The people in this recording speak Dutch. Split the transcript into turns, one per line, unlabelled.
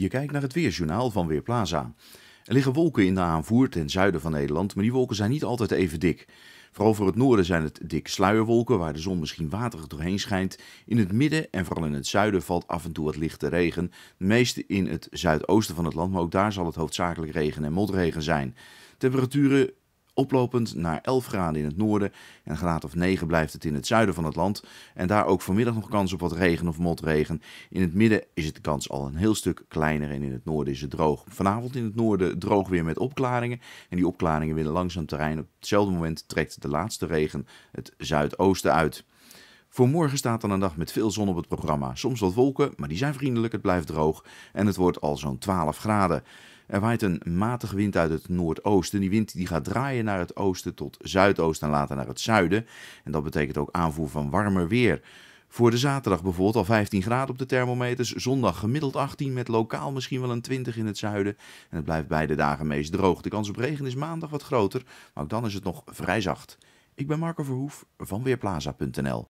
Je kijkt naar het Weerjournaal van Weerplaza. Er liggen wolken in de aanvoer ten zuiden van Nederland, maar die wolken zijn niet altijd even dik. Vooral voor het noorden zijn het dik sluierwolken, waar de zon misschien waterig doorheen schijnt. In het midden en vooral in het zuiden valt af en toe wat lichte regen. De meeste in het zuidoosten van het land, maar ook daar zal het hoofdzakelijk regen en motregen zijn. Temperaturen oplopend naar 11 graden in het noorden en graad of 9 blijft het in het zuiden van het land. En daar ook vanmiddag nog kans op wat regen of motregen. In het midden is het de kans al een heel stuk kleiner en in het noorden is het droog. Vanavond in het noorden droog weer met opklaringen. En die opklaringen willen langzaam terrein. Op hetzelfde moment trekt de laatste regen het zuidoosten uit. Voor morgen staat dan een dag met veel zon op het programma. Soms wat wolken, maar die zijn vriendelijk, het blijft droog en het wordt al zo'n 12 graden. Er waait een matige wind uit het noordoosten. Die wind die gaat draaien naar het oosten tot zuidoosten en later naar het zuiden. En dat betekent ook aanvoer van warmer weer. Voor de zaterdag bijvoorbeeld al 15 graden op de thermometers. Zondag gemiddeld 18 met lokaal misschien wel een 20 in het zuiden. En het blijft beide dagen meest droog. De kans op regen is maandag wat groter, maar ook dan is het nog vrij zacht. Ik ben Marco Verhoef van Weerplaza.nl.